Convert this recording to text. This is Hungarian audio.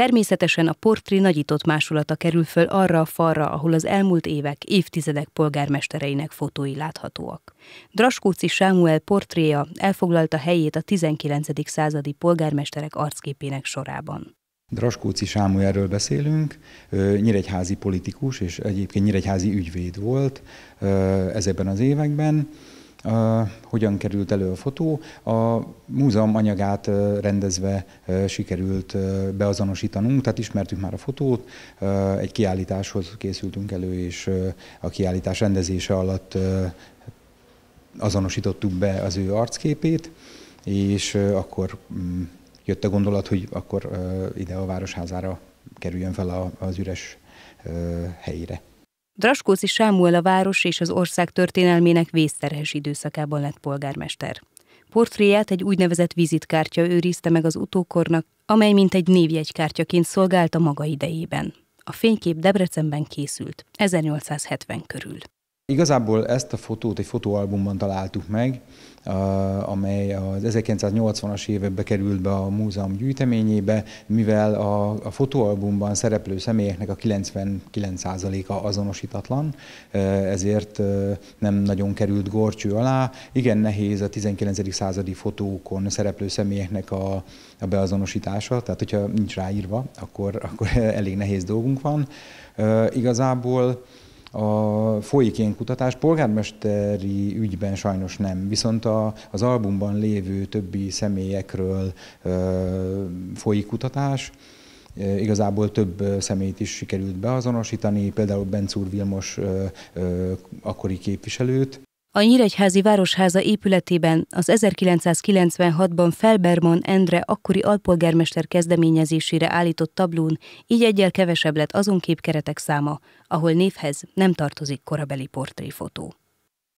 Természetesen a portré nagyított másolata kerül föl arra a falra, ahol az elmúlt évek, évtizedek polgármestereinek fotói láthatóak. Draskóci Sámuel portréja elfoglalta helyét a 19. századi polgármesterek arcképének sorában. Draskóci Sámuelről beszélünk, nyíregyházi politikus és egyébként nyíregyházi ügyvéd volt ezekben az években. Uh, hogyan került elő a fotó. A múzeum anyagát uh, rendezve uh, sikerült beazonosítanunk, tehát ismertük már a fotót, egy kiállításhoz készültünk elő, és a kiállítás rendezése alatt azonosítottuk be az ő arcképét, és akkor um, jött a gondolat, hogy akkor ide a Városházára kerüljön fel a, az üres helyére. Draskózi Sámuel a város és az ország történelmének vészterhes időszakában lett polgármester. Portréját egy úgynevezett vizitkártya őrizte meg az utókornak, amely mint egy névjegykártyaként szolgált a maga idejében. A fénykép Debrecenben készült, 1870 körül. Igazából ezt a fotót egy fotóalbumban találtuk meg, amely az 1980-as évekbe került be a múzeum gyűjteményébe, mivel a, a fotóalbumban szereplő személyeknek a 99%-a azonosítatlan, e, ezért e, nem nagyon került gorcső alá. Igen nehéz a 19. századi fotókon szereplő személyeknek a, a beazonosítása, tehát hogyha nincs ráírva, akkor, akkor elég nehéz dolgunk van. E, igazából a folyik ilyen kutatás polgármesteri ügyben sajnos nem, viszont a, az albumban lévő többi személyekről ö, folyik kutatás, igazából több személyt is sikerült beazonosítani, például Bencúr Vilmos ö, ö, akkori képviselőt, a Nyíregyházi Városháza épületében az 1996-ban Felbermon Endre akkori alpolgármester kezdeményezésére állított tablón így egyel kevesebb lett azon képkeretek száma, ahol névhez nem tartozik korabeli portréfotó.